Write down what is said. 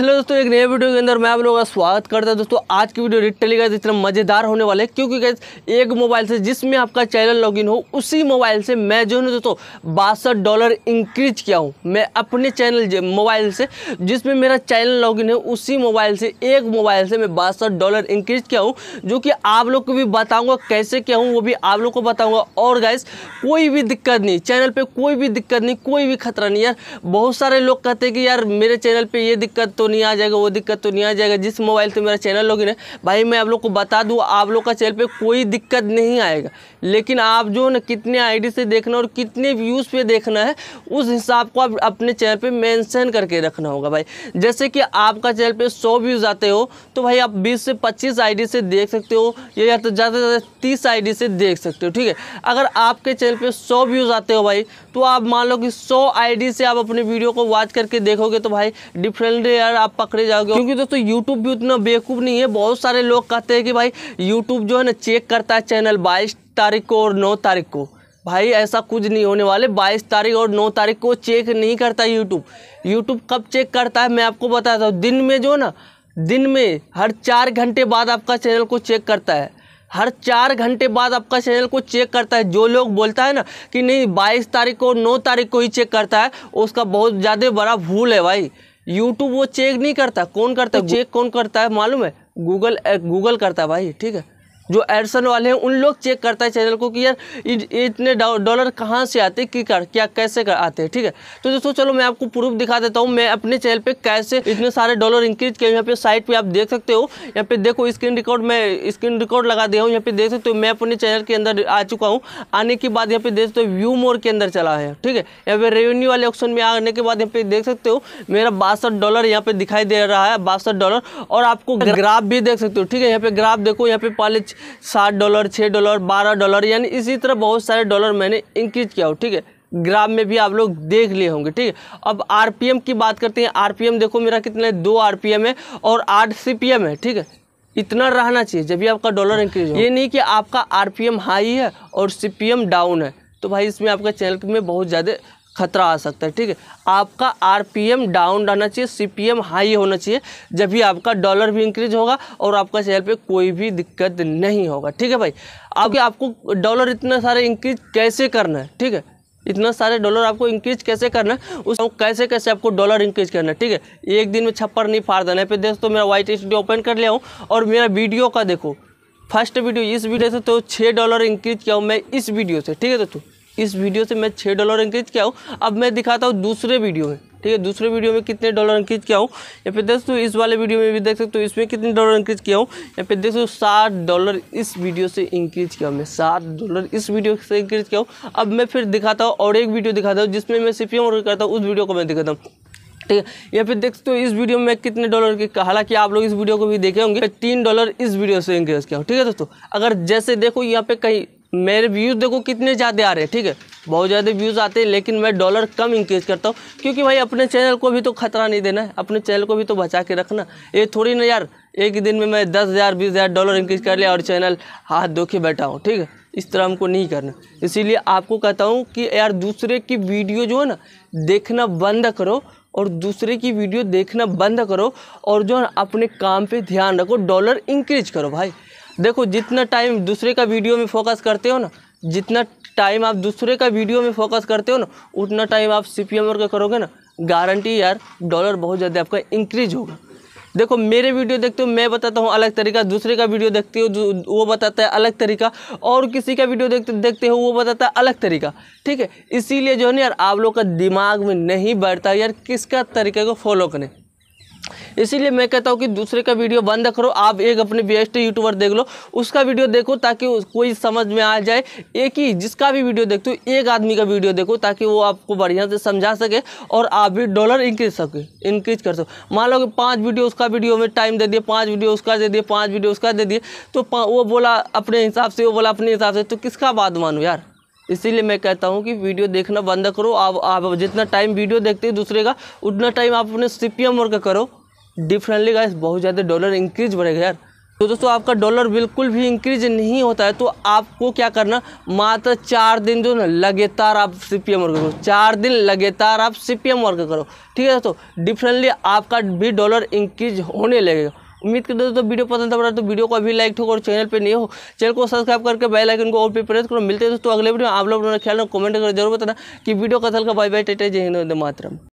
hello दोस्तों एक नए वीडियो के अंदर मैं आप लोगों का स्वागत करता हूं दोस्तों आज की वीडियो रिटेली गैस इतना मज़ेदार होने वाले है क्योंकि गैस एक मोबाइल से जिसमें आपका चैनल लॉगिन हो उसी मोबाइल से मैं जो है दोस्तों बासठ डॉलर इंक्रीज किया हूं मैं अपने चैनल मोबाइल से जिसमें मेरा चैनल लॉगिन है उसी मोबाइल से एक मोबाइल से मैं बासठ डॉलर इंक्रीज किया हूँ जो कि आप लोग को भी बताऊँगा कैसे क्या हूँ वो भी आप लोग को बताऊँगा और गैस कोई भी दिक्कत नहीं चैनल पर कोई भी दिक्कत नहीं कोई भी खतरा नहीं यार बहुत सारे लोग कहते हैं कि यार मेरे चैनल पर ये दिक्कत तो नहीं आ जाएगा वो दिक्कत तो नहीं आ जाएगा जिस मोबाइल से मेरा चैनल लॉगिन है भाई मैं आप लोग को बता दूँ आप लोग का चैनल पर कोई दिक्कत नहीं आएगा लेकिन आप जो ना कितने आईडी से देखना और कितने व्यूज़ पे देखना है उस हिसाब को आप अपने चैनल पर मैंसन करके रखना होगा भाई जैसे कि आपका चैनल पर सौ व्यूज़ आते हो तो भाई आप बीस से पच्चीस आई से देख सकते हो या तो ज़्यादा से ज़्यादा तीस आई से देख सकते हो ठीक है अगर आपके चैनल पर सौ व्यूज़ आते हो भाई तो आप मान लो कि सौ आई से आप अपने वीडियो को वॉच करके देखोगे तो भाई डिफरेंट यार आप पकड़े जाओगे क्योंकि दोस्तों यूट्यूब भी उतना बेवकूफ़ नहीं है बहुत सारे लोग कहते हैं कि भाई यूट्यूब जो है ना चेक करता है चैनल बाईस तारीख को और नौ तारीख को भाई ऐसा कुछ नहीं होने वाले 22 तारीख और 9 तारीख को चेक नहीं करता यूट्यूब यूट्यूब कब चेक करता है मैं आपको बताता हूँ दिन में जो ना दिन में हर चार घंटे बाद आपका चैनल को चेक करता है हर चार घंटे बाद आपका चैनल को चेक करता है जो लोग बोलता है ना कि नहीं 22 तारीख को 9 तारीख को ही चेक करता है उसका बहुत ज़्यादा बड़ा भूल है भाई यूट्यूब वो चेक नहीं करता कौन करता चेक तो कौन करता है मालूम है गूगल गूगल करता है भाई ठीक है जो एडसन वाले हैं उन लोग चेक करता है चैनल को कि यार इतने डॉलर कहाँ से आते कि कर क्या कैसे कर आते हैं ठीक है तो दोस्तों चलो मैं आपको प्रूफ दिखा देता हूँ मैं अपने चैनल पर कैसे इतने सारे डॉलर इंक्रीज किए यहाँ पे साइट पर आप देख सकते हो यहाँ पे देखो स्क्रीन रिकॉर्ड मैं स्क्रीन रिकॉर्ड लगा दिया हूँ यहाँ पे देख सकते हो मैं अपने चैनल के अंदर आ चुका हूँ आने के बाद यहाँ पे देख सकते हो व्यू मोर के अंदर चला है ठीक है यहाँ पे रेवेन्यू वाले ऑप्शन में आने के बाद यहाँ पे देख सकते हो मेरा बासठ डॉलर यहाँ पे दिखाई दे रहा है बासठ डॉलर और आपको ग्राफ भी देख सकते हो ठीक है यहाँ पे ग्राफ देखो यहाँ पे पहले सात डॉलर छः डॉलर बारह डॉलर यानी इसी तरह बहुत सारे डॉलर मैंने इंक्रीज किया हो ठीक है ग्राम में भी आप लोग देख लिए होंगे ठीक है अब आरपीएम की बात करते हैं आरपीएम देखो मेरा कितना है दो आरपीएम है और आठ सीपीएम है ठीक है इतना रहना चाहिए जब भी आपका डॉलर इंक्रीज हो ये नहीं कि आपका आरपीएम हाई है और सीपीएम डाउन है तो भाई इसमें आपके चैनल में बहुत ज़्यादा खतरा आ सकता है ठीक है आपका आरपीएम डाउन रहना चाहिए सीपीएम हाई होना चाहिए जब भी आपका डॉलर भी इंक्रीज होगा और आपका शेयर पे कोई भी दिक्कत नहीं होगा ठीक है भाई अब तो- आपको डॉलर इतने सारे इंक्रीज कैसे करना है ठीक है इतना सारे डॉलर आपको इंक्रीज कैसे करना है उस कैसे कैसे आपको डॉलर इंक्रीज करना है ठीक है एक दिन में छप्पर नहीं फाड़ देना है पे तो मेरा वाइट स्टूडियो ओपन कर लिया हूँ और मेरा वीडियो का देखो फर्स्ट वीडियो इस वीडियो से तो छः डॉलर इंक्रीज किया हूँ मैं इस वीडियो से ठीक है दोस्तों इस वीडियो से मैं छः डॉलर अंकित किया हूँ अब मैं दिखाता हूँ दूसरे वीडियो में ठीक है दूसरे वीडियो में कितने डॉलर अंकित किया हूँ या फिर दोस्तों इस वाले वीडियो में भी देख सकते हो इसमें कितने डॉलर इंक्रीज किया हूँ या फिर दोस्तों सात डॉलर इस वीडियो से इंक्रीज किया मैं सात डॉलर इस वीडियो से इंक्रीज किया हूँ अब मैं फिर दिखाता हूँ और एक वीडियो दिखाता हूँ जिसमें मैं सी पी करता हूँ उस वीडियो को मैं दिखाता हूँ ठीक है या फिर देख सकते हो इस वीडियो में कितने डॉलर के हालांकि आप लोग इस वीडियो को भी देखे होंगे तीन डॉलर इस वीडियो से इंक्रीज किया हूँ ठीक है दोस्तों अगर जैसे देखो यहाँ पे कहीं मेरे व्यूज़ देखो कितने ज़्यादा आ रहे हैं ठीक है बहुत ज़्यादा व्यूज़ आते हैं लेकिन मैं डॉलर कम इंक्रीज करता हूँ क्योंकि भाई अपने चैनल को भी तो खतरा नहीं देना है अपने चैनल को भी तो बचा के रखना ये थोड़ी ना यार एक दिन में मैं दस हज़ार बीस हज़ार डॉलर इंक्रीज कर लिया और चैनल हाथ धो के बैठा हूँ ठीक है इस तरह हमको नहीं करना इसीलिए आपको कहता हूँ कि यार दूसरे की वीडियो जो है ना देखना बंद करो और दूसरे की वीडियो देखना बंद करो और जो है अपने काम पर ध्यान रखो डॉलर इंक्रीज करो भाई देखो जितना टाइम दूसरे का वीडियो में फोकस करते हो ना जितना टाइम आप दूसरे का वीडियो में फोकस करते हो ना उतना टाइम आप सी पी एम वर्क करोगे ना गारंटी यार डॉलर बहुत ज़्यादा आपका इंक्रीज होगा देखो मेरे वीडियो देखते हो मैं बताता हूँ अलग तरीका दूसरे का वीडियो देखते हो वो बताता है अलग तरीका और किसी का वीडियो देखते देखते हो वो बताता है अलग तरीका ठीक है इसीलिए जो है ना यार आप लोग का दिमाग में नहीं बैठता यार किसका तरीके को फॉलो करें इसीलिए मैं कहता हूँ कि दूसरे का वीडियो बंद करो आप एक अपने बेस्ट यूट्यूबर देख लो उसका वीडियो देखो ताकि कोई समझ में आ जाए एक ही जिसका भी वीडियो देखते हो एक आदमी का वीडियो देखो ताकि वो आपको बढ़िया से समझा सके और आप भी डॉलर इंक्रीज सके इंक्रीज कर सको मान लो कि पाँच वीडियो उसका वीडियो में टाइम दे दिए पाँच वीडियो उसका दे दिए पाँच वीडियो उसका दे दिए तो वो बोला अपने हिसाब से वो बोला अपने हिसाब से तो किसका बात मानो यार इसीलिए मैं कहता हूँ कि वीडियो देखना बंद करो आप आप जितना टाइम वीडियो देखते हो दूसरे का उतना टाइम आप अपने सी पी एम वर्क करो डिफरेंटली गाइस बहुत ज़्यादा डॉलर इंक्रीज बढ़ेगा यार तो दोस्तों आपका डॉलर बिल्कुल भी इंक्रीज नहीं होता है तो आपको क्या करना मात्र चार दिन जो ना लगातार आप सी पी एम वर्क करो चार दिन लगातार आप सी पी एम वर्क करो ठीक है दोस्तों डिफरेंटली आपका भी डॉलर इंक्रीज होने लगेगा उम्मीद करते दोस्तों वीडियो पसंद आ रहा है तो वीडियो को अभी लाइक ठोक और चैनल पे नहीं हो चैनल को सब्सक्राइब करके बेल आइकन को और पे प्रेस करो मिलते हैं दोस्तों अगले वीडियो आप लोग ख्याल कमेंट करो जरूर बताना कि वीडियो का थल का बाय बाय टेटे जय हिंद मातरम